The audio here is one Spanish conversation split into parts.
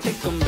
take them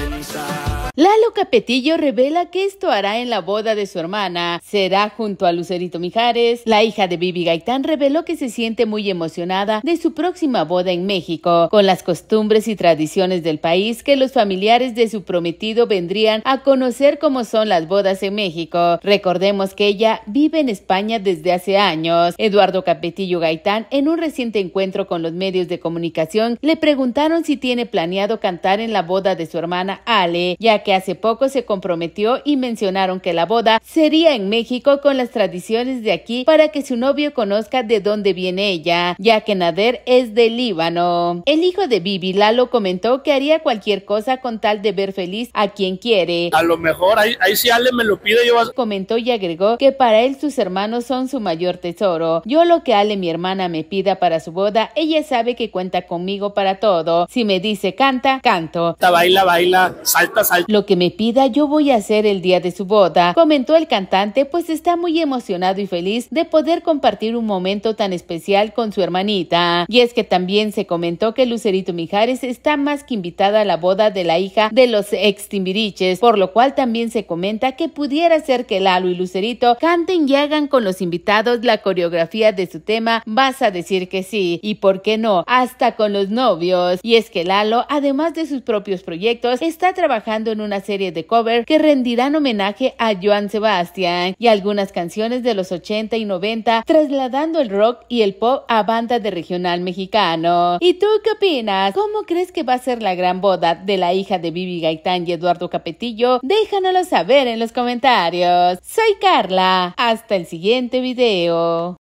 Lalo Capetillo revela que esto hará en la boda de su hermana. Será junto a Lucerito Mijares. La hija de Bibi Gaitán reveló que se siente muy emocionada de su próxima boda en México, con las costumbres y tradiciones del país que los familiares de su prometido vendrían a conocer cómo son las bodas en México. Recordemos que ella vive en España desde hace años. Eduardo Capetillo Gaitán, en un reciente encuentro con los medios de comunicación, le preguntaron si tiene planeado cantar en la boda de su hermana Ale, ya que hace poco se comprometió y mencionaron que la boda sería en México con las tradiciones de aquí para que su novio conozca de dónde viene ella, ya que Nader es de Líbano. El hijo de Bibi, Lalo, comentó que haría cualquier cosa con tal de ver feliz a quien quiere. A lo mejor ahí, si Ale me lo pide yo. Comentó y agregó que para él sus hermanos son su mayor tesoro. Yo lo que Ale, mi hermana, me pida para su boda, ella sabe que cuenta conmigo para todo. Si me dice canta, canto. Baila, baila, salta, salta que me pida yo voy a hacer el día de su boda, comentó el cantante, pues está muy emocionado y feliz de poder compartir un momento tan especial con su hermanita. Y es que también se comentó que Lucerito Mijares está más que invitada a la boda de la hija de los ex Timbiriches, por lo cual también se comenta que pudiera ser que Lalo y Lucerito canten y hagan con los invitados la coreografía de su tema Vas a decir que sí, y por qué no, hasta con los novios. Y es que Lalo, además de sus propios proyectos, está trabajando en una serie de cover que rendirán homenaje a Joan Sebastian y algunas canciones de los 80 y 90, trasladando el rock y el pop a banda de regional mexicano. ¿Y tú qué opinas? ¿Cómo crees que va a ser la gran boda de la hija de Vivi Gaitán y Eduardo Capetillo? Déjanoslo saber en los comentarios. Soy Carla. Hasta el siguiente video.